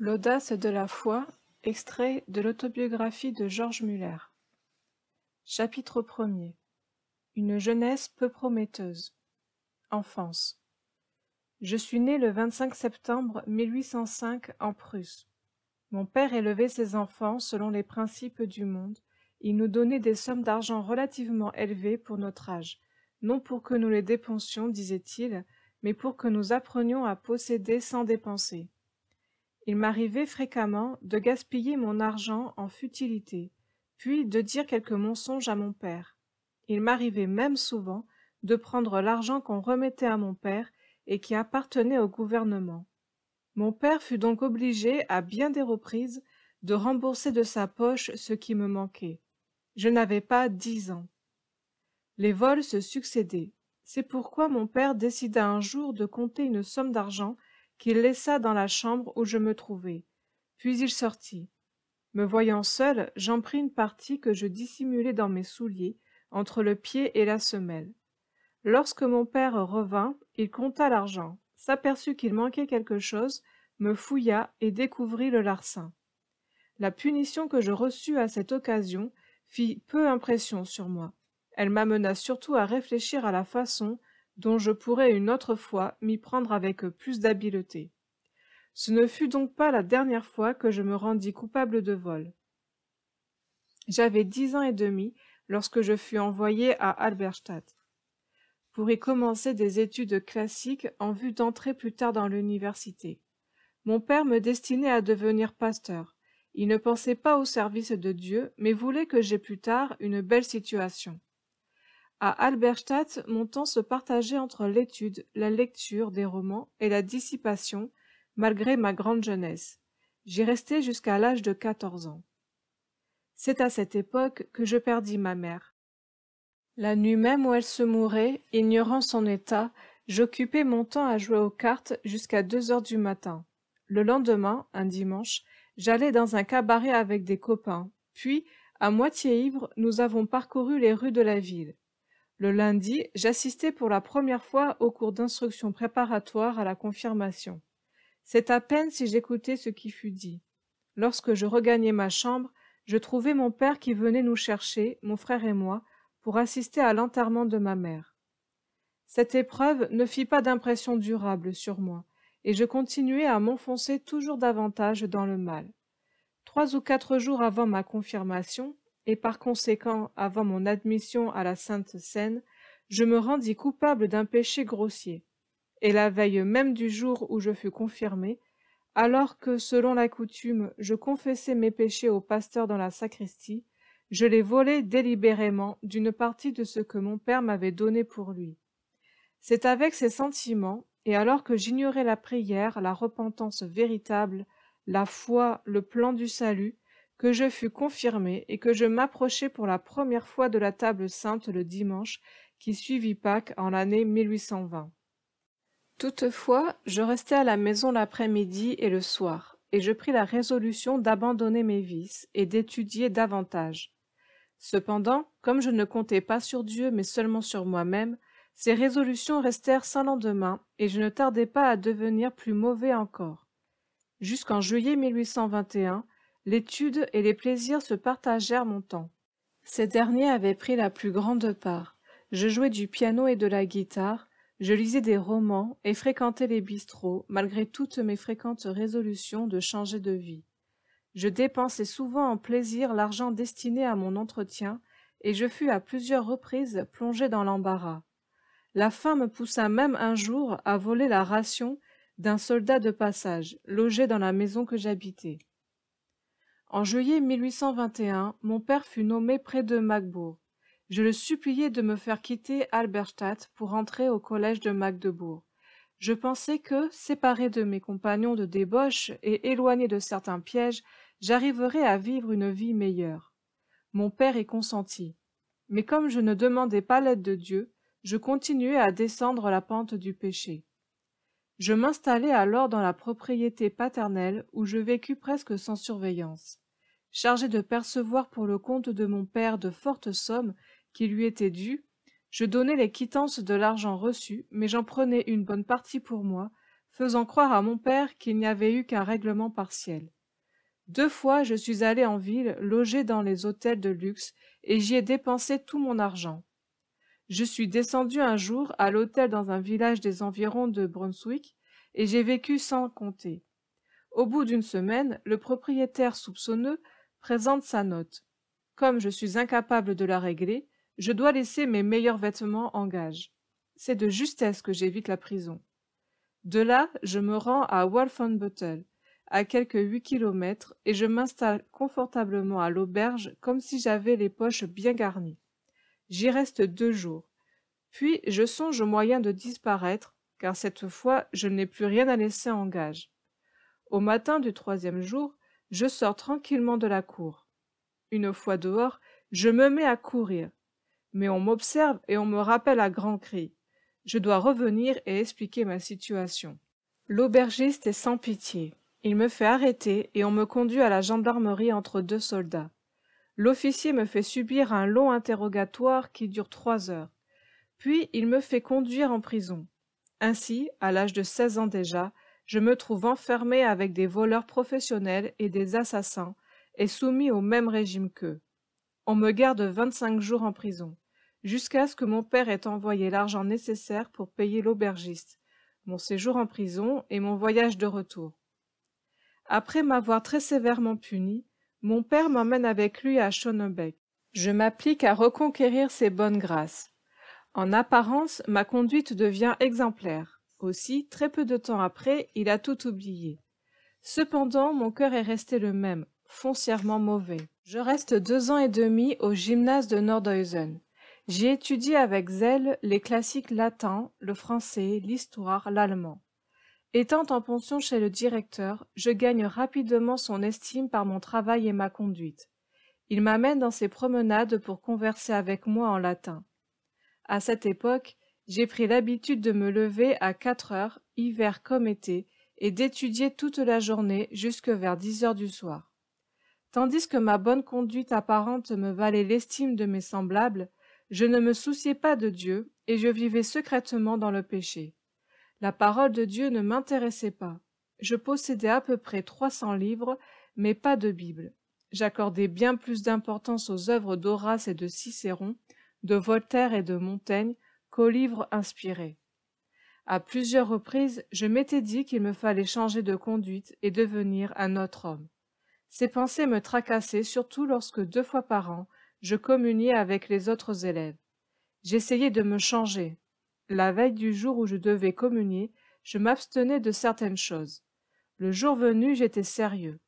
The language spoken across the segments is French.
L'audace de la foi, extrait de l'autobiographie de Georges Muller. Chapitre 1 Une jeunesse peu prometteuse. Enfance. Je suis né le 25 septembre 1805 en Prusse. Mon père élevait ses enfants selon les principes du monde. Il nous donnait des sommes d'argent relativement élevées pour notre âge, non pour que nous les dépensions, disait-il, mais pour que nous apprenions à posséder sans dépenser. Il m'arrivait fréquemment de gaspiller mon argent en futilité, puis de dire quelques mensonges à mon père. Il m'arrivait même souvent de prendre l'argent qu'on remettait à mon père et qui appartenait au gouvernement. Mon père fut donc obligé, à bien des reprises, de rembourser de sa poche ce qui me manquait. Je n'avais pas dix ans. Les vols se succédaient. C'est pourquoi mon père décida un jour de compter une somme d'argent qu'il laissa dans la chambre où je me trouvais. Puis il sortit. Me voyant seul, j'en pris une partie que je dissimulai dans mes souliers, entre le pied et la semelle. Lorsque mon père revint, il compta l'argent, s'aperçut qu'il manquait quelque chose, me fouilla et découvrit le larcin. La punition que je reçus à cette occasion fit peu impression sur moi. Elle m'amena surtout à réfléchir à la façon dont je pourrais une autre fois m'y prendre avec plus d'habileté. Ce ne fut donc pas la dernière fois que je me rendis coupable de vol. J'avais dix ans et demi lorsque je fus envoyé à Alberstadt pour y commencer des études classiques en vue d'entrer plus tard dans l'université. Mon père me destinait à devenir pasteur. Il ne pensait pas au service de Dieu, mais voulait que j'aie plus tard une belle situation. À Alberstadt, mon temps se partageait entre l'étude, la lecture des romans et la dissipation, malgré ma grande jeunesse. J'y restai jusqu'à l'âge de quatorze ans. C'est à cette époque que je perdis ma mère. La nuit même où elle se mourait, ignorant son état, j'occupais mon temps à jouer aux cartes jusqu'à deux heures du matin. Le lendemain, un dimanche, j'allais dans un cabaret avec des copains, puis, à moitié ivre, nous avons parcouru les rues de la ville. Le lundi, j'assistais pour la première fois au cours d'instruction préparatoire à la confirmation. C'est à peine si j'écoutais ce qui fut dit. Lorsque je regagnais ma chambre, je trouvai mon père qui venait nous chercher, mon frère et moi, pour assister à l'enterrement de ma mère. Cette épreuve ne fit pas d'impression durable sur moi, et je continuai à m'enfoncer toujours davantage dans le mal. Trois ou quatre jours avant ma confirmation, et par conséquent avant mon admission à la Sainte Seine, je me rendis coupable d'un péché grossier. Et la veille même du jour où je fus confirmé, alors que, selon la coutume, je confessais mes péchés au pasteur dans la sacristie, je les volais délibérément d'une partie de ce que mon père m'avait donné pour lui. C'est avec ces sentiments, et alors que j'ignorais la prière, la repentance véritable, la foi, le plan du salut, que je fus confirmé et que je m'approchai pour la première fois de la table sainte le dimanche qui suivit Pâques en l'année 1820. Toutefois, je restai à la maison l'après-midi et le soir, et je pris la résolution d'abandonner mes vices et d'étudier davantage. Cependant, comme je ne comptais pas sur Dieu mais seulement sur moi-même, ces résolutions restèrent sans lendemain et je ne tardai pas à devenir plus mauvais encore. Jusqu'en juillet 1821, l'étude et les plaisirs se partagèrent mon temps. Ces derniers avaient pris la plus grande part. Je jouais du piano et de la guitare, je lisais des romans et fréquentais les bistrots, malgré toutes mes fréquentes résolutions de changer de vie. Je dépensais souvent en plaisir l'argent destiné à mon entretien, et je fus à plusieurs reprises plongé dans l'embarras. La faim me poussa même un jour à voler la ration d'un soldat de passage, logé dans la maison que j'habitais. En juillet 1821, mon père fut nommé près de Magdebourg. Je le suppliai de me faire quitter Albertstadt pour entrer au collège de Magdebourg. Je pensais que, séparé de mes compagnons de débauche et éloigné de certains pièges, j'arriverais à vivre une vie meilleure. Mon père y consentit. Mais comme je ne demandais pas l'aide de Dieu, je continuais à descendre la pente du péché. Je m'installai alors dans la propriété paternelle où je vécus presque sans surveillance chargé de percevoir pour le compte de mon père de fortes sommes qui lui étaient dues, je donnais les quittances de l'argent reçu, mais j'en prenais une bonne partie pour moi, faisant croire à mon père qu'il n'y avait eu qu'un règlement partiel. Deux fois je suis allé en ville, logé dans les hôtels de luxe, et j'y ai dépensé tout mon argent. Je suis descendu un jour à l'hôtel dans un village des environs de Brunswick, et j'ai vécu sans compter. Au bout d'une semaine, le propriétaire soupçonneux présente sa note. Comme je suis incapable de la régler, je dois laisser mes meilleurs vêtements en gage. C'est de justesse que j'évite la prison. De là, je me rends à Wolfenbüttel, à quelques huit kilomètres, et je m'installe confortablement à l'auberge comme si j'avais les poches bien garnies. J'y reste deux jours. Puis je songe au moyen de disparaître, car cette fois je n'ai plus rien à laisser en gage. Au matin du troisième jour, je sors tranquillement de la cour. Une fois dehors, je me mets à courir. Mais on m'observe et on me rappelle à grands cris. Je dois revenir et expliquer ma situation. L'aubergiste est sans pitié. Il me fait arrêter et on me conduit à la gendarmerie entre deux soldats. L'officier me fait subir un long interrogatoire qui dure trois heures. Puis il me fait conduire en prison. Ainsi, à l'âge de seize ans déjà, je me trouve enfermé avec des voleurs professionnels et des assassins, et soumis au même régime qu'eux. On me garde vingt-cinq jours en prison, jusqu'à ce que mon père ait envoyé l'argent nécessaire pour payer l'aubergiste, mon séjour en prison et mon voyage de retour. Après m'avoir très sévèrement puni, mon père m'emmène avec lui à Schönebeck. Je m'applique à reconquérir ses bonnes grâces. En apparence, ma conduite devient exemplaire. Aussi, très peu de temps après, il a tout oublié. Cependant, mon cœur est resté le même, foncièrement mauvais. Je reste deux ans et demi au gymnase de Nordhausen. J'y étudie avec zèle les classiques latins, le français, l'histoire, l'allemand. Étant en pension chez le directeur, je gagne rapidement son estime par mon travail et ma conduite. Il m'amène dans ses promenades pour converser avec moi en latin. À cette époque, j'ai pris l'habitude de me lever à quatre heures, hiver comme été, et d'étudier toute la journée jusque vers dix heures du soir. Tandis que ma bonne conduite apparente me valait l'estime de mes semblables, je ne me souciais pas de Dieu, et je vivais secrètement dans le péché. La parole de Dieu ne m'intéressait pas. Je possédais à peu près trois cents livres, mais pas de Bible. J'accordais bien plus d'importance aux œuvres d'Horace et de Cicéron, de Voltaire et de Montaigne, livre livres inspirés. À plusieurs reprises, je m'étais dit qu'il me fallait changer de conduite et devenir un autre homme. Ces pensées me tracassaient surtout lorsque deux fois par an, je communiais avec les autres élèves. J'essayais de me changer. La veille du jour où je devais communier, je m'abstenais de certaines choses. Le jour venu, j'étais sérieux.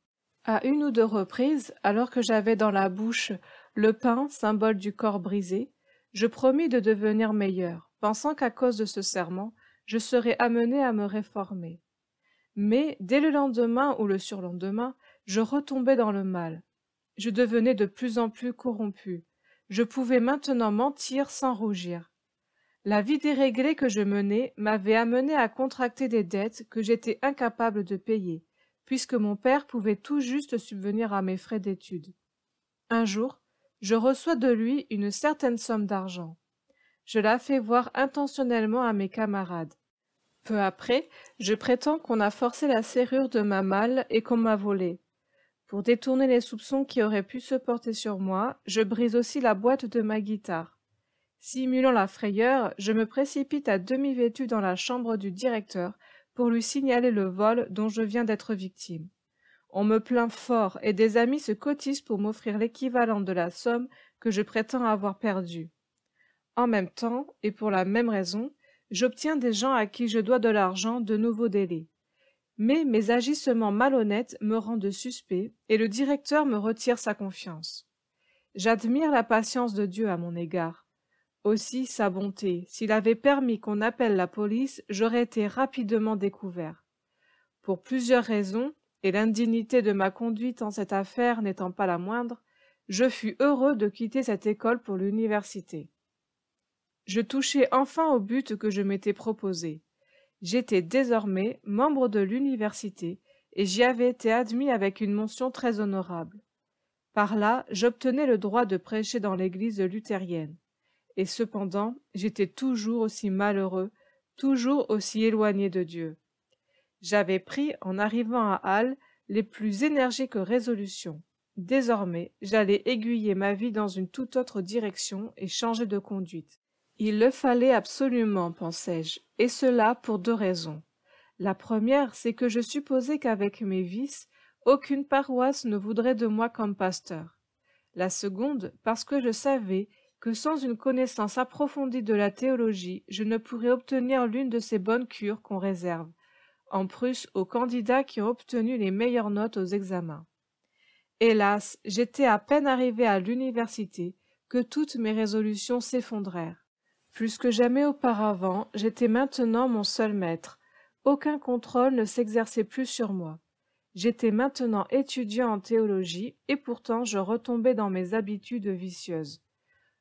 À une ou deux reprises, alors que j'avais dans la bouche le pain, symbole du corps brisé, je promis de devenir meilleur, pensant qu'à cause de ce serment, je serais amené à me réformer. Mais dès le lendemain ou le surlendemain, je retombais dans le mal. Je devenais de plus en plus corrompu. Je pouvais maintenant mentir sans rougir. La vie déréglée que je menais m'avait amené à contracter des dettes que j'étais incapable de payer, puisque mon père pouvait tout juste subvenir à mes frais d'études. Un jour, je reçois de lui une certaine somme d'argent. Je la fais voir intentionnellement à mes camarades. Peu après, je prétends qu'on a forcé la serrure de ma malle et qu'on m'a volé. Pour détourner les soupçons qui auraient pu se porter sur moi, je brise aussi la boîte de ma guitare. Simulant la frayeur, je me précipite à demi vêtu dans la chambre du directeur pour lui signaler le vol dont je viens d'être victime. On me plaint fort, et des amis se cotisent pour m'offrir l'équivalent de la somme que je prétends avoir perdue. En même temps, et pour la même raison, j'obtiens des gens à qui je dois de l'argent de nouveaux délais. Mais mes agissements malhonnêtes me rendent suspect, et le directeur me retire sa confiance. J'admire la patience de Dieu à mon égard. Aussi sa bonté, s'il avait permis qu'on appelle la police, j'aurais été rapidement découvert. Pour plusieurs raisons, et l'indignité de ma conduite en cette affaire n'étant pas la moindre, je fus heureux de quitter cette école pour l'université. Je touchai enfin au but que je m'étais proposé. J'étais désormais membre de l'université et j'y avais été admis avec une mention très honorable. Par là, j'obtenais le droit de prêcher dans l'église luthérienne. Et cependant, j'étais toujours aussi malheureux, toujours aussi éloigné de Dieu. J'avais pris, en arrivant à Halle, les plus énergiques résolutions. Désormais, j'allais aiguiller ma vie dans une toute autre direction et changer de conduite. Il le fallait absolument, pensais-je, et cela pour deux raisons. La première, c'est que je supposais qu'avec mes vices, aucune paroisse ne voudrait de moi comme pasteur. La seconde, parce que je savais que sans une connaissance approfondie de la théologie, je ne pourrais obtenir l'une de ces bonnes cures qu'on réserve, en Prusse aux candidats qui ont obtenu les meilleures notes aux examens. Hélas, j'étais à peine arrivé à l'université que toutes mes résolutions s'effondrèrent. Plus que jamais auparavant, j'étais maintenant mon seul maître. Aucun contrôle ne s'exerçait plus sur moi. J'étais maintenant étudiant en théologie et pourtant je retombais dans mes habitudes vicieuses.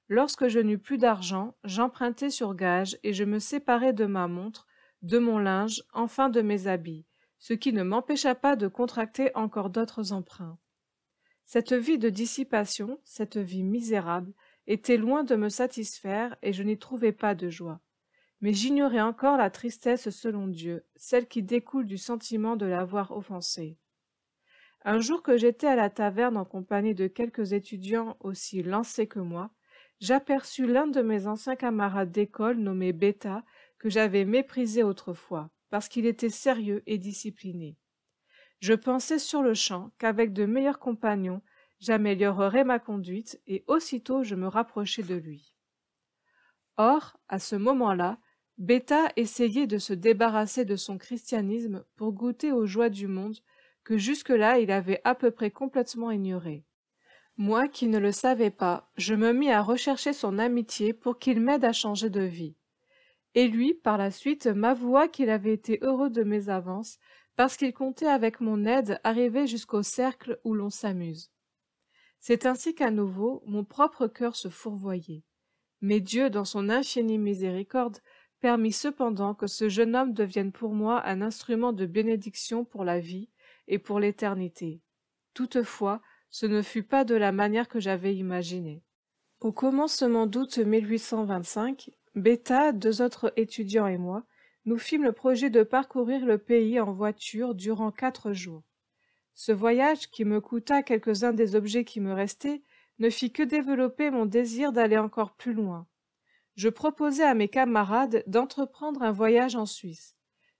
Lorsque je n'eus plus d'argent, j'empruntais sur gage et je me séparais de ma montre de mon linge, enfin de mes habits, ce qui ne m'empêcha pas de contracter encore d'autres emprunts. Cette vie de dissipation, cette vie misérable, était loin de me satisfaire et je n'y trouvais pas de joie. Mais j'ignorais encore la tristesse selon Dieu, celle qui découle du sentiment de l'avoir offensé. Un jour que j'étais à la taverne en compagnie de quelques étudiants aussi lancés que moi, j'aperçus l'un de mes anciens camarades d'école nommé Beta que j'avais méprisé autrefois, parce qu'il était sérieux et discipliné. Je pensais sur le champ qu'avec de meilleurs compagnons, j'améliorerais ma conduite et aussitôt je me rapprochais de lui. Or, à ce moment-là, Beta essayait de se débarrasser de son christianisme pour goûter aux joies du monde que jusque-là il avait à peu près complètement ignoré. Moi qui ne le savais pas, je me mis à rechercher son amitié pour qu'il m'aide à changer de vie et lui, par la suite, m'avoua qu'il avait été heureux de mes avances, parce qu'il comptait avec mon aide arriver jusqu'au cercle où l'on s'amuse. C'est ainsi qu'à nouveau mon propre cœur se fourvoyait. Mais Dieu, dans son infinie miséricorde, permit cependant que ce jeune homme devienne pour moi un instrument de bénédiction pour la vie et pour l'éternité. Toutefois, ce ne fut pas de la manière que j'avais imaginée. Au commencement d'août 1825, Beta, deux autres étudiants et moi, nous fîmes le projet de parcourir le pays en voiture durant quatre jours. Ce voyage, qui me coûta quelques-uns des objets qui me restaient, ne fit que développer mon désir d'aller encore plus loin. Je proposai à mes camarades d'entreprendre un voyage en Suisse.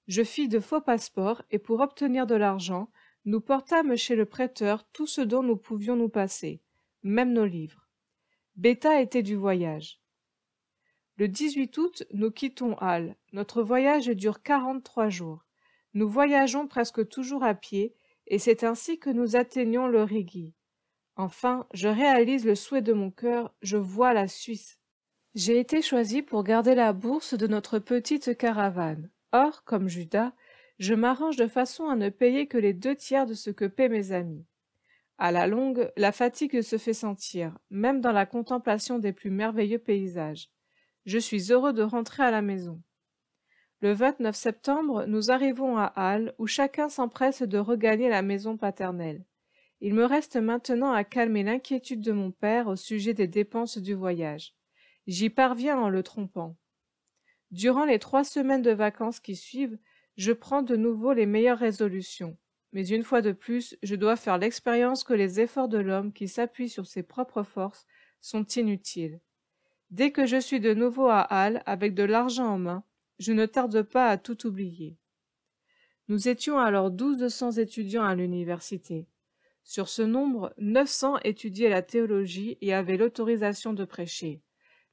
Je fis de faux passeports et pour obtenir de l'argent, nous portâmes chez le prêteur tout ce dont nous pouvions nous passer, même nos livres. Beta était du voyage. Le 18 août, nous quittons Halle. Notre voyage dure 43 jours. Nous voyageons presque toujours à pied, et c'est ainsi que nous atteignons le Rigi. Enfin, je réalise le souhait de mon cœur, je vois la Suisse. J'ai été choisi pour garder la bourse de notre petite caravane. Or, comme Judas, je m'arrange de façon à ne payer que les deux tiers de ce que paient mes amis. À la longue, la fatigue se fait sentir, même dans la contemplation des plus merveilleux paysages. Je suis heureux de rentrer à la maison. Le 29 septembre, nous arrivons à Halle où chacun s'empresse de regagner la maison paternelle. Il me reste maintenant à calmer l'inquiétude de mon père au sujet des dépenses du voyage. J'y parviens en le trompant. Durant les trois semaines de vacances qui suivent, je prends de nouveau les meilleures résolutions. Mais une fois de plus, je dois faire l'expérience que les efforts de l'homme qui s'appuie sur ses propres forces sont inutiles. Dès que je suis de nouveau à Halle, avec de l'argent en main, je ne tarde pas à tout oublier. Nous étions alors douze cents étudiants à l'université. Sur ce nombre, neuf cents étudiaient la théologie et avaient l'autorisation de prêcher.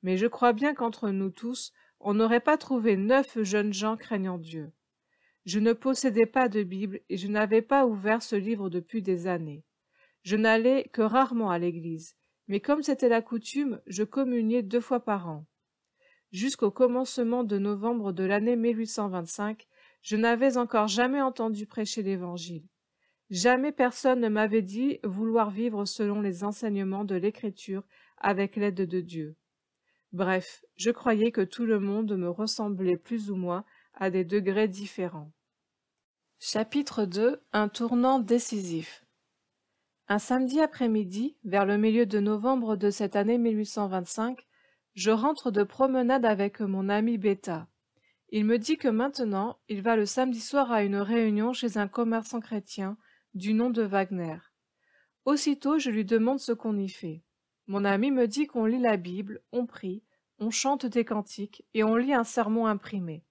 Mais je crois bien qu'entre nous tous, on n'aurait pas trouvé neuf jeunes gens craignant Dieu. Je ne possédais pas de Bible et je n'avais pas ouvert ce livre depuis des années. Je n'allais que rarement à l'église, mais comme c'était la coutume, je communiais deux fois par an. Jusqu'au commencement de novembre de l'année 1825, je n'avais encore jamais entendu prêcher l'Évangile. Jamais personne ne m'avait dit vouloir vivre selon les enseignements de l'Écriture avec l'aide de Dieu. Bref, je croyais que tout le monde me ressemblait plus ou moins à des degrés différents. Chapitre 2 Un tournant décisif un samedi après-midi, vers le milieu de novembre de cette année 1825, je rentre de promenade avec mon ami Beta. Il me dit que maintenant, il va le samedi soir à une réunion chez un commerçant chrétien du nom de Wagner. Aussitôt, je lui demande ce qu'on y fait. Mon ami me dit qu'on lit la Bible, on prie, on chante des cantiques et on lit un sermon imprimé.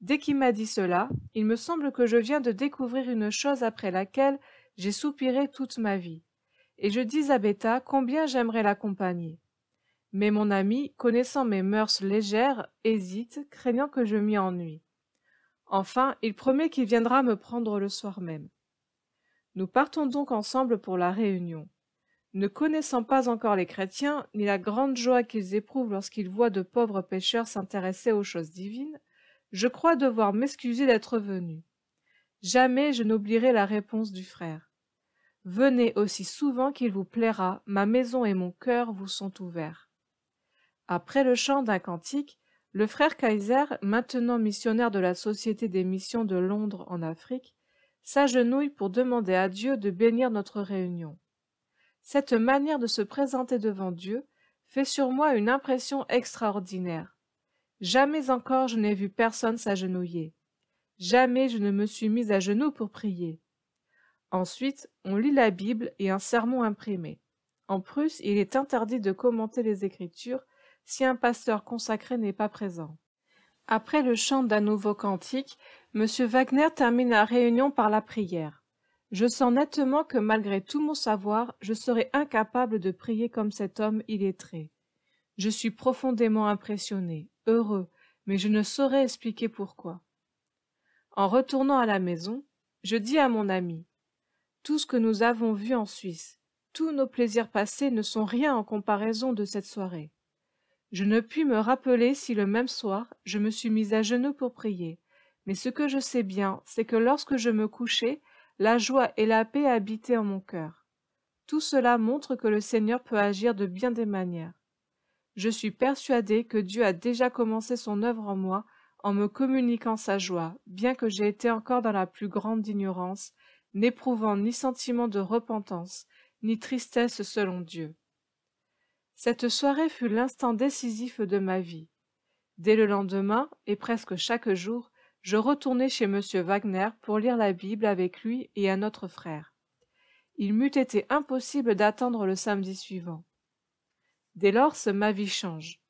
Dès qu'il m'a dit cela, il me semble que je viens de découvrir une chose après laquelle j'ai soupiré toute ma vie, et je dis à Bêta combien j'aimerais l'accompagner. Mais mon ami, connaissant mes mœurs légères, hésite, craignant que je m'y ennuie. Enfin, il promet qu'il viendra me prendre le soir même. Nous partons donc ensemble pour la Réunion. Ne connaissant pas encore les chrétiens, ni la grande joie qu'ils éprouvent lorsqu'ils voient de pauvres pécheurs s'intéresser aux choses divines, je crois devoir m'excuser d'être venu. Jamais je n'oublierai la réponse du frère. Venez aussi souvent qu'il vous plaira, ma maison et mon cœur vous sont ouverts. Après le chant d'un cantique, le frère Kaiser, maintenant missionnaire de la Société des missions de Londres en Afrique, s'agenouille pour demander à Dieu de bénir notre réunion. Cette manière de se présenter devant Dieu fait sur moi une impression extraordinaire. Jamais encore je n'ai vu personne s'agenouiller. Jamais je ne me suis mise à genoux pour prier. Ensuite, on lit la Bible et un sermon imprimé. En Prusse, il est interdit de commenter les Écritures si un pasteur consacré n'est pas présent. Après le chant d'un nouveau cantique, M. Wagner termine la réunion par la prière. Je sens nettement que malgré tout mon savoir, je serai incapable de prier comme cet homme illettré. Je suis profondément impressionné, heureux, mais je ne saurais expliquer pourquoi. En retournant à la maison, je dis à mon ami tout ce que nous avons vu en Suisse, tous nos plaisirs passés ne sont rien en comparaison de cette soirée. Je ne puis me rappeler si le même soir je me suis mise à genoux pour prier, mais ce que je sais bien, c'est que lorsque je me couchais, la joie et la paix habitaient en mon cœur. Tout cela montre que le Seigneur peut agir de bien des manières. Je suis persuadée que Dieu a déjà commencé son œuvre en moi en me communiquant sa joie, bien que j'ai été encore dans la plus grande ignorance, n'éprouvant ni sentiment de repentance, ni tristesse selon Dieu. Cette soirée fut l'instant décisif de ma vie. Dès le lendemain, et presque chaque jour, je retournais chez M. Wagner pour lire la Bible avec lui et un autre frère. Il m'eût été impossible d'attendre le samedi suivant. Dès lors, ma vie change.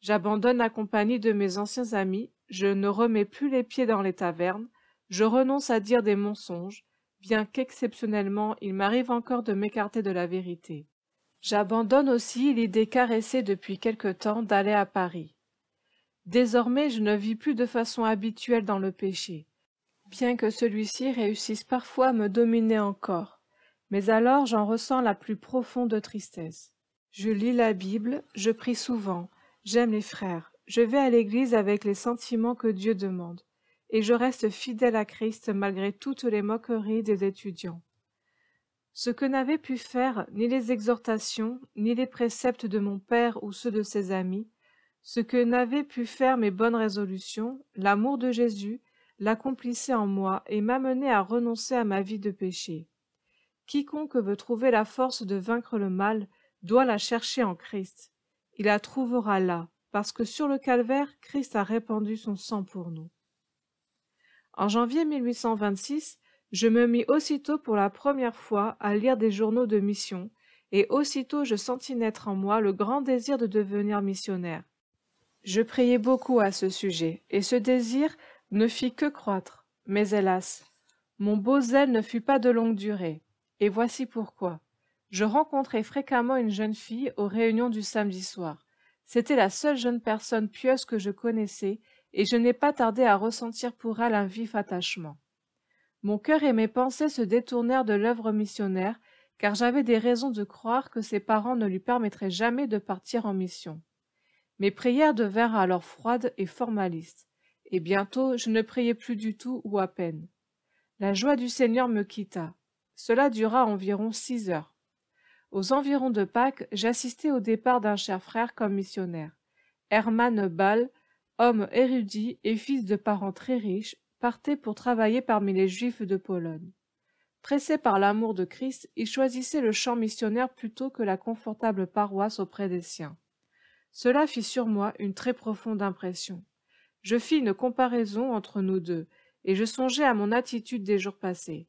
J'abandonne la compagnie de mes anciens amis, je ne remets plus les pieds dans les tavernes, je renonce à dire des mensonges, bien qu'exceptionnellement il m'arrive encore de m'écarter de la vérité. J'abandonne aussi l'idée caressée depuis quelque temps d'aller à Paris. Désormais je ne vis plus de façon habituelle dans le péché, bien que celui-ci réussisse parfois à me dominer encore, mais alors j'en ressens la plus profonde tristesse. Je lis la Bible, je prie souvent, j'aime les frères, je vais à l'église avec les sentiments que Dieu demande et je reste fidèle à Christ malgré toutes les moqueries des étudiants. Ce que n'avaient pu faire ni les exhortations, ni les préceptes de mon père ou ceux de ses amis, ce que n'avaient pu faire mes bonnes résolutions, l'amour de Jésus l'accomplissait en moi et m'amenait à renoncer à ma vie de péché. Quiconque veut trouver la force de vaincre le mal doit la chercher en Christ. Il la trouvera là, parce que sur le calvaire, Christ a répandu son sang pour nous. En janvier 1826, je me mis aussitôt pour la première fois à lire des journaux de mission, et aussitôt je sentis naître en moi le grand désir de devenir missionnaire. Je priais beaucoup à ce sujet, et ce désir ne fit que croître. Mais hélas, mon beau zèle ne fut pas de longue durée, et voici pourquoi. Je rencontrais fréquemment une jeune fille aux réunions du samedi soir. C'était la seule jeune personne pieuse que je connaissais et je n'ai pas tardé à ressentir pour elle un vif attachement. Mon cœur et mes pensées se détournèrent de l'œuvre missionnaire, car j'avais des raisons de croire que ses parents ne lui permettraient jamais de partir en mission. Mes prières devinrent alors froides et formalistes, et bientôt je ne priais plus du tout ou à peine. La joie du Seigneur me quitta. Cela dura environ six heures. Aux environs de Pâques, j'assistai au départ d'un cher frère comme missionnaire. Herman Ball, homme érudit et fils de parents très riches, partait pour travailler parmi les Juifs de Pologne. Pressé par l'amour de Christ, il choisissait le champ missionnaire plutôt que la confortable paroisse auprès des siens. Cela fit sur moi une très profonde impression. Je fis une comparaison entre nous deux, et je songeai à mon attitude des jours passés.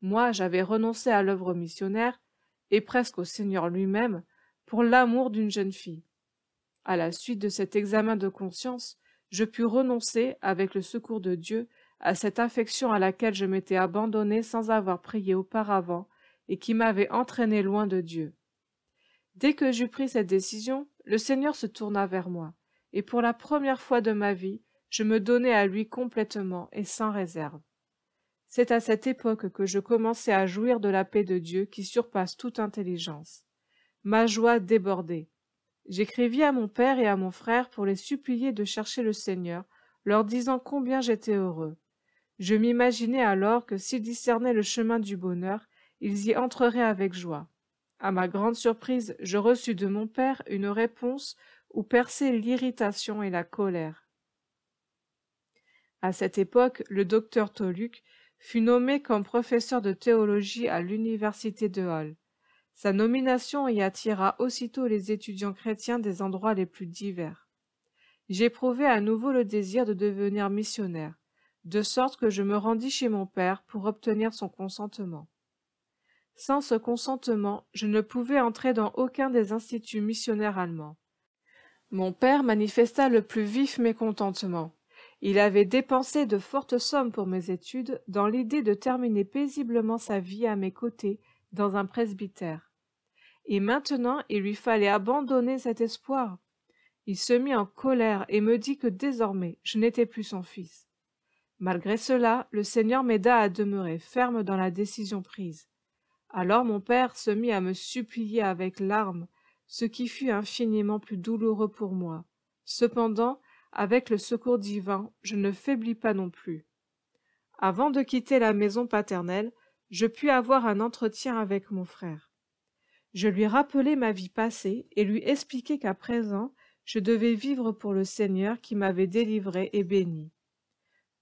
Moi, j'avais renoncé à l'œuvre missionnaire, et presque au Seigneur lui-même, pour l'amour d'une jeune fille. À la suite de cet examen de conscience, je pus renoncer, avec le secours de Dieu, à cette affection à laquelle je m'étais abandonné sans avoir prié auparavant et qui m'avait entraîné loin de Dieu. Dès que j'eus pris cette décision, le Seigneur se tourna vers moi, et pour la première fois de ma vie, je me donnai à lui complètement et sans réserve. C'est à cette époque que je commençai à jouir de la paix de Dieu qui surpasse toute intelligence. Ma joie débordait, J'écrivis à mon père et à mon frère pour les supplier de chercher le Seigneur, leur disant combien j'étais heureux. Je m'imaginais alors que s'ils discernaient le chemin du bonheur, ils y entreraient avec joie. À ma grande surprise, je reçus de mon père une réponse où perçaient l'irritation et la colère. À cette époque, le docteur Toluc fut nommé comme professeur de théologie à l'université de Halle. Sa nomination y attira aussitôt les étudiants chrétiens des endroits les plus divers. J'éprouvai à nouveau le désir de devenir missionnaire, de sorte que je me rendis chez mon père pour obtenir son consentement. Sans ce consentement, je ne pouvais entrer dans aucun des instituts missionnaires allemands. Mon père manifesta le plus vif mécontentement. Il avait dépensé de fortes sommes pour mes études dans l'idée de terminer paisiblement sa vie à mes côtés dans un presbytère. Et maintenant il lui fallait abandonner cet espoir. Il se mit en colère et me dit que désormais je n'étais plus son fils. Malgré cela, le Seigneur m'aida à demeurer ferme dans la décision prise. Alors mon père se mit à me supplier avec larmes, ce qui fut infiniment plus douloureux pour moi. Cependant, avec le secours divin, je ne faiblis pas non plus. Avant de quitter la maison paternelle, je pus avoir un entretien avec mon frère. Je lui rappelai ma vie passée et lui expliquai qu'à présent je devais vivre pour le Seigneur qui m'avait délivré et béni.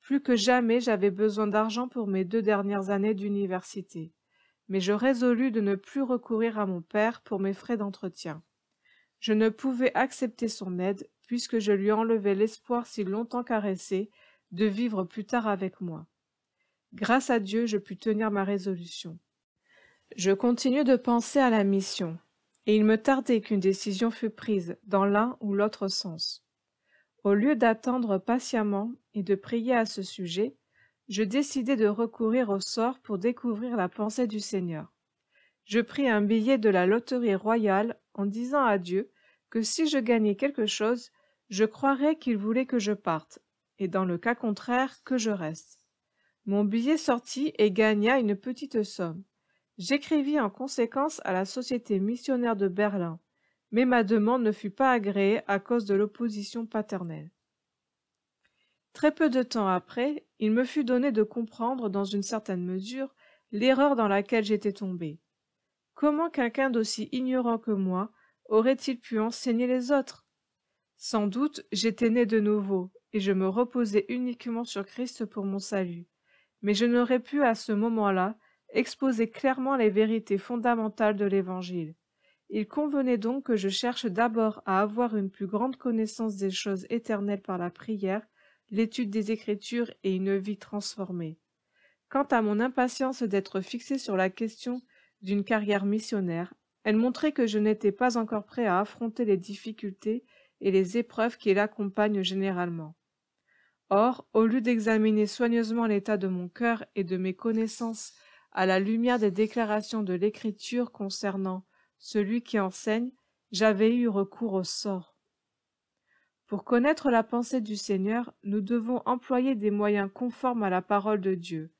Plus que jamais j'avais besoin d'argent pour mes deux dernières années d'université, mais je résolus de ne plus recourir à mon père pour mes frais d'entretien. Je ne pouvais accepter son aide puisque je lui enlevais l'espoir si longtemps caressé de vivre plus tard avec moi. Grâce à Dieu, je pus tenir ma résolution. Je continuai de penser à la mission, et il me tardait qu'une décision fût prise dans l'un ou l'autre sens. Au lieu d'attendre patiemment et de prier à ce sujet, je décidai de recourir au sort pour découvrir la pensée du Seigneur. Je pris un billet de la loterie royale en disant à Dieu que si je gagnais quelque chose, je croirais qu'il voulait que je parte, et dans le cas contraire, que je reste. Mon billet sortit et gagna une petite somme. J'écrivis en conséquence à la Société missionnaire de Berlin, mais ma demande ne fut pas agréée à cause de l'opposition paternelle. Très peu de temps après, il me fut donné de comprendre, dans une certaine mesure, l'erreur dans laquelle j'étais tombé. Comment quelqu'un d'aussi ignorant que moi aurait-il pu enseigner les autres Sans doute, j'étais né de nouveau, et je me reposais uniquement sur Christ pour mon salut mais je n'aurais pu à ce moment-là exposer clairement les vérités fondamentales de l'Évangile. Il convenait donc que je cherche d'abord à avoir une plus grande connaissance des choses éternelles par la prière, l'étude des Écritures et une vie transformée. Quant à mon impatience d'être fixée sur la question d'une carrière missionnaire, elle montrait que je n'étais pas encore prêt à affronter les difficultés et les épreuves qui l'accompagnent généralement. Or, au lieu d'examiner soigneusement l'état de mon cœur et de mes connaissances à la lumière des déclarations de l'Écriture concernant celui qui enseigne, j'avais eu recours au sort. Pour connaître la pensée du Seigneur, nous devons employer des moyens conformes à la parole de Dieu,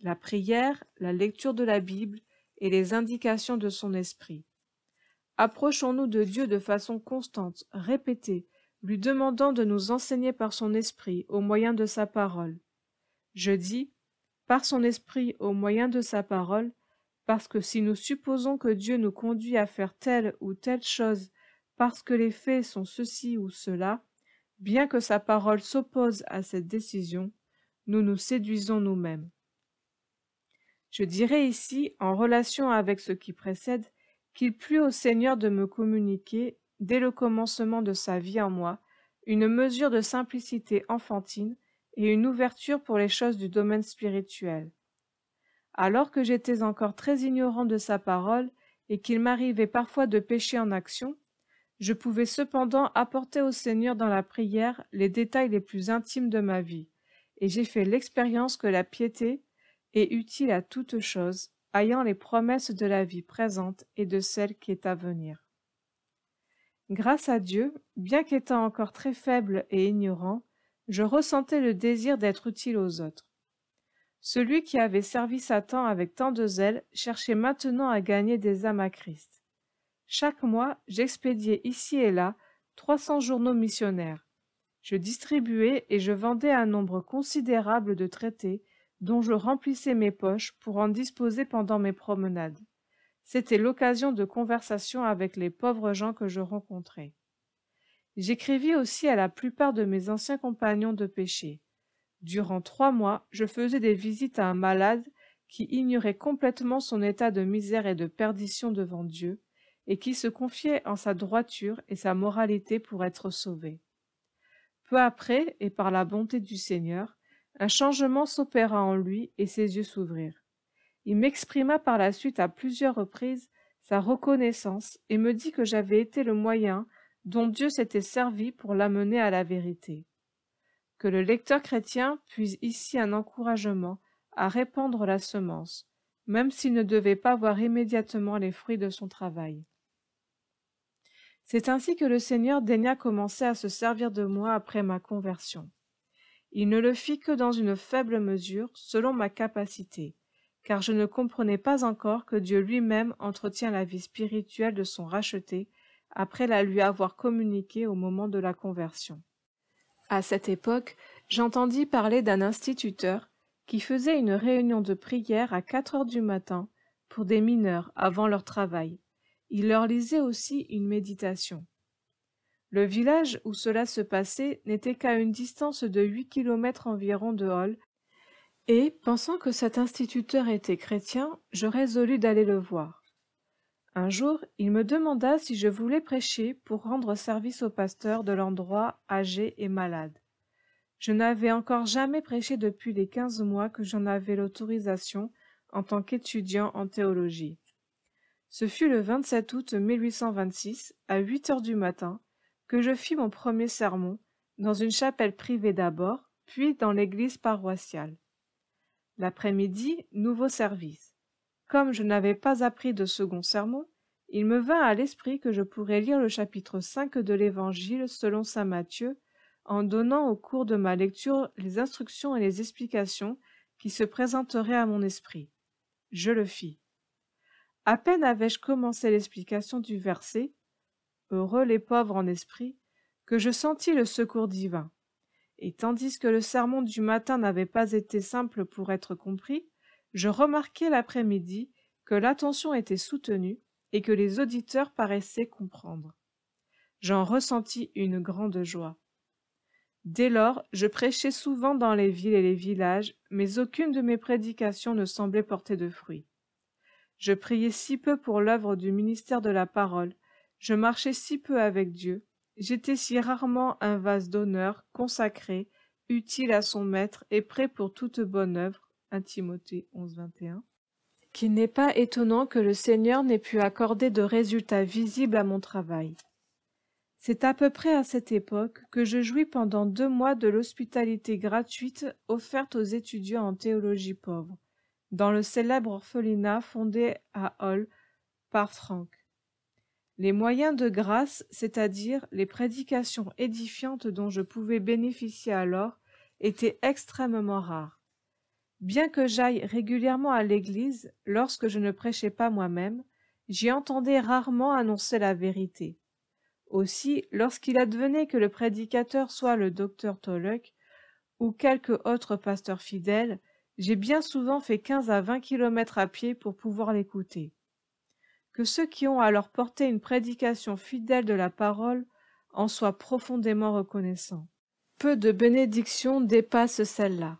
la prière, la lecture de la Bible et les indications de son esprit. Approchons-nous de Dieu de façon constante, répétée, lui demandant de nous enseigner par son esprit au moyen de sa parole. Je dis, par son esprit au moyen de sa parole, parce que si nous supposons que Dieu nous conduit à faire telle ou telle chose parce que les faits sont ceci ou cela, bien que sa parole s'oppose à cette décision, nous nous séduisons nous-mêmes. Je dirais ici, en relation avec ce qui précède, qu'il plut au Seigneur de me communiquer dès le commencement de sa vie en moi, une mesure de simplicité enfantine et une ouverture pour les choses du domaine spirituel. Alors que j'étais encore très ignorant de sa parole et qu'il m'arrivait parfois de pécher en action, je pouvais cependant apporter au Seigneur dans la prière les détails les plus intimes de ma vie, et j'ai fait l'expérience que la piété est utile à toute chose, ayant les promesses de la vie présente et de celle qui est à venir. Grâce à Dieu, bien qu'étant encore très faible et ignorant, je ressentais le désir d'être utile aux autres. Celui qui avait servi Satan avec tant de zèle cherchait maintenant à gagner des âmes à Christ. Chaque mois, j'expédiais ici et là 300 journaux missionnaires. Je distribuais et je vendais un nombre considérable de traités dont je remplissais mes poches pour en disposer pendant mes promenades. C'était l'occasion de conversation avec les pauvres gens que je rencontrais. J'écrivis aussi à la plupart de mes anciens compagnons de péché. Durant trois mois, je faisais des visites à un malade qui ignorait complètement son état de misère et de perdition devant Dieu, et qui se confiait en sa droiture et sa moralité pour être sauvé. Peu après, et par la bonté du Seigneur, un changement s'opéra en lui et ses yeux s'ouvrirent. Il m'exprima par la suite à plusieurs reprises sa reconnaissance et me dit que j'avais été le moyen dont Dieu s'était servi pour l'amener à la vérité. Que le lecteur chrétien puise ici un encouragement à répandre la semence, même s'il ne devait pas voir immédiatement les fruits de son travail. C'est ainsi que le Seigneur daigna commencer à se servir de moi après ma conversion. Il ne le fit que dans une faible mesure, selon ma capacité, car je ne comprenais pas encore que Dieu lui-même entretient la vie spirituelle de son racheté après la lui avoir communiquée au moment de la conversion. À cette époque, j'entendis parler d'un instituteur qui faisait une réunion de prière à quatre heures du matin pour des mineurs avant leur travail. Il leur lisait aussi une méditation. Le village où cela se passait n'était qu'à une distance de huit kilomètres environ de Hall et, pensant que cet instituteur était chrétien, je résolus d'aller le voir. Un jour, il me demanda si je voulais prêcher pour rendre service au pasteur de l'endroit âgé et malade. Je n'avais encore jamais prêché depuis les quinze mois que j'en avais l'autorisation en tant qu'étudiant en théologie. Ce fut le 27 août 1826, à huit heures du matin, que je fis mon premier sermon, dans une chapelle privée d'abord, puis dans l'église paroissiale. L'après-midi, nouveau service. Comme je n'avais pas appris de second sermon, il me vint à l'esprit que je pourrais lire le chapitre 5 de l'Évangile selon saint Matthieu, en donnant au cours de ma lecture les instructions et les explications qui se présenteraient à mon esprit. Je le fis. À peine avais-je commencé l'explication du verset, Heureux les pauvres en esprit, que je sentis le secours divin et tandis que le sermon du matin n'avait pas été simple pour être compris, je remarquai l'après-midi que l'attention était soutenue et que les auditeurs paraissaient comprendre. J'en ressentis une grande joie. Dès lors, je prêchais souvent dans les villes et les villages, mais aucune de mes prédications ne semblait porter de fruits. Je priais si peu pour l'œuvre du ministère de la parole, je marchais si peu avec Dieu, J'étais si rarement un vase d'honneur, consacré, utile à son maître et prêt pour toute bonne œuvre. 1 Timothée 11, 21. Qu'il n'est pas étonnant que le Seigneur n'ait pu accorder de résultats visibles à mon travail. C'est à peu près à cette époque que je jouis pendant deux mois de l'hospitalité gratuite offerte aux étudiants en théologie pauvre, dans le célèbre orphelinat fondé à Hall par Franck les moyens de grâce, c'est-à-dire les prédications édifiantes dont je pouvais bénéficier alors, étaient extrêmement rares. Bien que j'aille régulièrement à l'église, lorsque je ne prêchais pas moi-même, j'y entendais rarement annoncer la vérité. Aussi, lorsqu'il advenait que le prédicateur soit le docteur Toluc ou quelque autre pasteur fidèle, j'ai bien souvent fait quinze à vingt kilomètres à pied pour pouvoir l'écouter que ceux qui ont alors porté une prédication fidèle de la parole en soient profondément reconnaissants. Peu de bénédictions dépassent celle-là.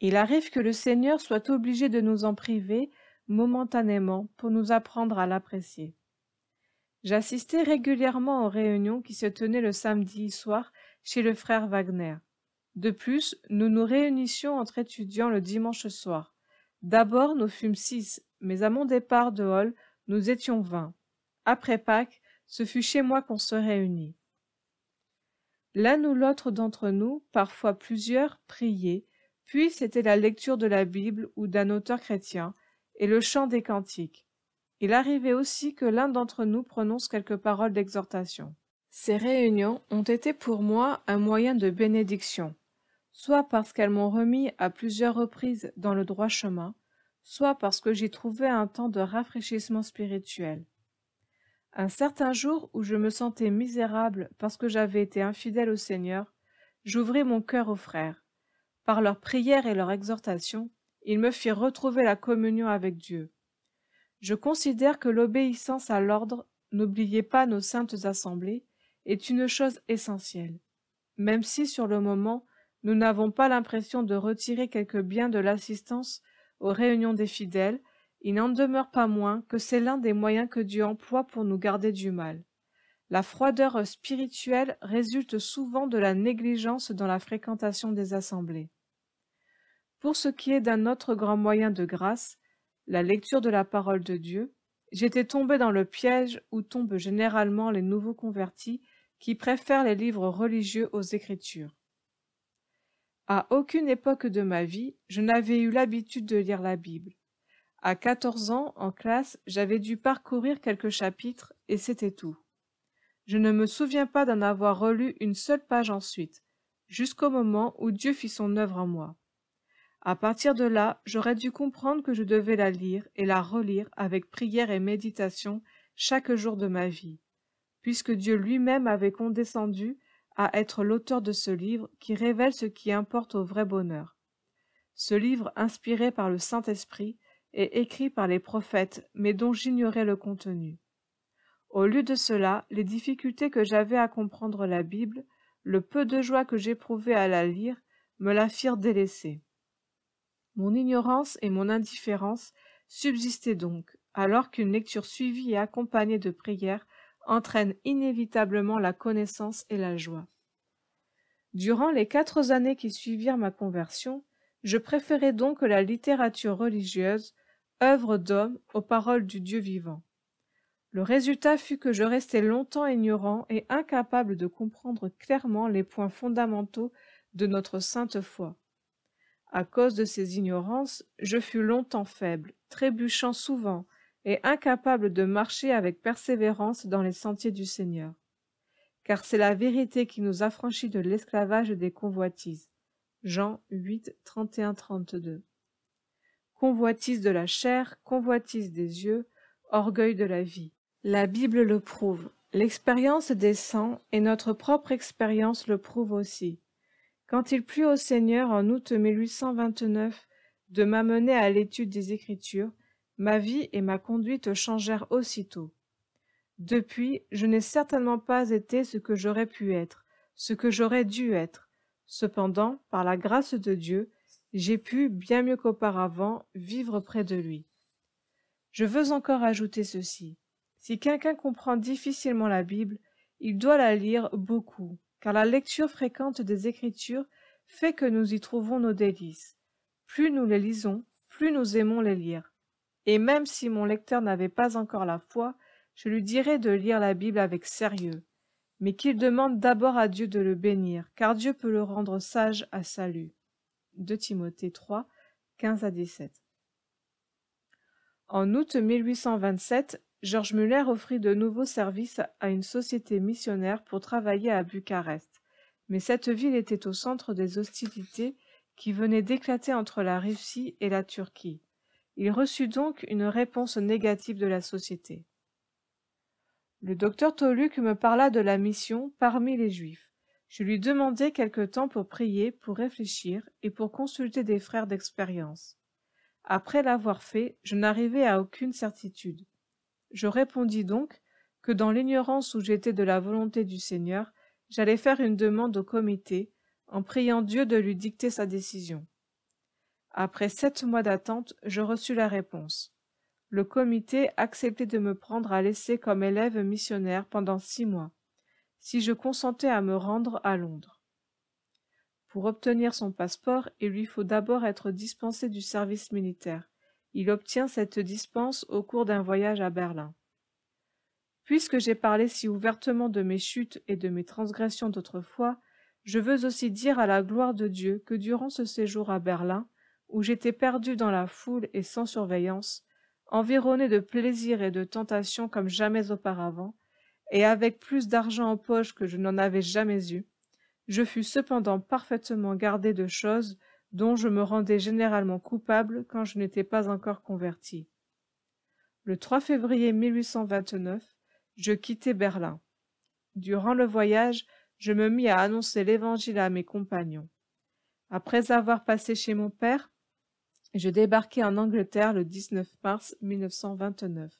Il arrive que le Seigneur soit obligé de nous en priver momentanément pour nous apprendre à l'apprécier. J'assistais régulièrement aux réunions qui se tenaient le samedi soir chez le frère Wagner. De plus, nous nous réunissions entre étudiants le dimanche soir. D'abord, nous fûmes six, mais à mon départ de Hall, nous étions vingt. Après Pâques, ce fut chez moi qu'on se réunit. L'un ou l'autre d'entre nous, parfois plusieurs, priait, puis c'était la lecture de la Bible ou d'un auteur chrétien, et le chant des cantiques. Il arrivait aussi que l'un d'entre nous prononce quelques paroles d'exhortation. Ces réunions ont été pour moi un moyen de bénédiction, soit parce qu'elles m'ont remis à plusieurs reprises dans le droit chemin, soit parce que j'y trouvais un temps de rafraîchissement spirituel. Un certain jour où je me sentais misérable parce que j'avais été infidèle au Seigneur, j'ouvris mon cœur aux frères. Par leurs prières et leurs exhortations, ils me firent retrouver la communion avec Dieu. Je considère que l'obéissance à l'ordre, n'oubliez pas nos saintes assemblées, est une chose essentielle. Même si sur le moment, nous n'avons pas l'impression de retirer quelque bien de l'assistance aux réunions des fidèles, il n'en demeure pas moins que c'est l'un des moyens que Dieu emploie pour nous garder du mal. La froideur spirituelle résulte souvent de la négligence dans la fréquentation des assemblées. Pour ce qui est d'un autre grand moyen de grâce, la lecture de la parole de Dieu, j'étais tombé dans le piège où tombent généralement les nouveaux convertis qui préfèrent les livres religieux aux Écritures. À aucune époque de ma vie, je n'avais eu l'habitude de lire la Bible. À quatorze ans, en classe, j'avais dû parcourir quelques chapitres, et c'était tout. Je ne me souviens pas d'en avoir relu une seule page ensuite, jusqu'au moment où Dieu fit son œuvre en moi. À partir de là, j'aurais dû comprendre que je devais la lire et la relire avec prière et méditation chaque jour de ma vie, puisque Dieu lui-même avait condescendu à être l'auteur de ce livre qui révèle ce qui importe au vrai bonheur. Ce livre inspiré par le Saint-Esprit et écrit par les prophètes, mais dont j'ignorais le contenu. Au lieu de cela, les difficultés que j'avais à comprendre la Bible, le peu de joie que j'éprouvais à la lire, me la firent délaisser. Mon ignorance et mon indifférence subsistaient donc, alors qu'une lecture suivie et accompagnée de prières entraîne inévitablement la connaissance et la joie. Durant les quatre années qui suivirent ma conversion, je préférais donc la littérature religieuse, œuvre d'homme, aux paroles du Dieu vivant. Le résultat fut que je restais longtemps ignorant et incapable de comprendre clairement les points fondamentaux de notre sainte foi. À cause de ces ignorances, je fus longtemps faible, trébuchant souvent, et incapable de marcher avec persévérance dans les sentiers du Seigneur. Car c'est la vérité qui nous affranchit de l'esclavage des convoitises. Jean 8, 31, 32. Convoitise de la chair, convoitise des yeux, orgueil de la vie. La Bible le prouve, l'expérience des saints et notre propre expérience le prouve aussi. Quand il plut au Seigneur en août 1829 de m'amener à l'étude des Écritures, Ma vie et ma conduite changèrent aussitôt. Depuis, je n'ai certainement pas été ce que j'aurais pu être, ce que j'aurais dû être. Cependant, par la grâce de Dieu, j'ai pu, bien mieux qu'auparavant, vivre près de lui. Je veux encore ajouter ceci. Si quelqu'un comprend difficilement la Bible, il doit la lire beaucoup, car la lecture fréquente des Écritures fait que nous y trouvons nos délices. Plus nous les lisons, plus nous aimons les lire et même si mon lecteur n'avait pas encore la foi, je lui dirais de lire la Bible avec sérieux, mais qu'il demande d'abord à Dieu de le bénir, car Dieu peut le rendre sage à salut. De Timothée 3, 15 à 17. En août 1827, Georges Muller offrit de nouveaux services à une société missionnaire pour travailler à Bucarest. Mais cette ville était au centre des hostilités qui venaient d'éclater entre la Russie et la Turquie. Il reçut donc une réponse négative de la société. Le docteur Toluc me parla de la mission parmi les Juifs. Je lui demandai quelque temps pour prier, pour réfléchir et pour consulter des frères d'expérience. Après l'avoir fait, je n'arrivai à aucune certitude. Je répondis donc que dans l'ignorance où j'étais de la volonté du Seigneur, j'allais faire une demande au comité, en priant Dieu de lui dicter sa décision. Après sept mois d'attente, je reçus la réponse. Le comité acceptait de me prendre à l'essai comme élève missionnaire pendant six mois, si je consentais à me rendre à Londres. Pour obtenir son passeport, il lui faut d'abord être dispensé du service militaire. Il obtient cette dispense au cours d'un voyage à Berlin. Puisque j'ai parlé si ouvertement de mes chutes et de mes transgressions d'autrefois, je veux aussi dire à la gloire de Dieu que durant ce séjour à Berlin, où j'étais perdu dans la foule et sans surveillance, environné de plaisirs et de tentations comme jamais auparavant, et avec plus d'argent en poche que je n'en avais jamais eu, je fus cependant parfaitement gardé de choses dont je me rendais généralement coupable quand je n'étais pas encore converti. Le 3 février 1829, je quittai Berlin. Durant le voyage, je me mis à annoncer l'Évangile à mes compagnons. Après avoir passé chez mon père, je débarquai en Angleterre le 19 mars 1929.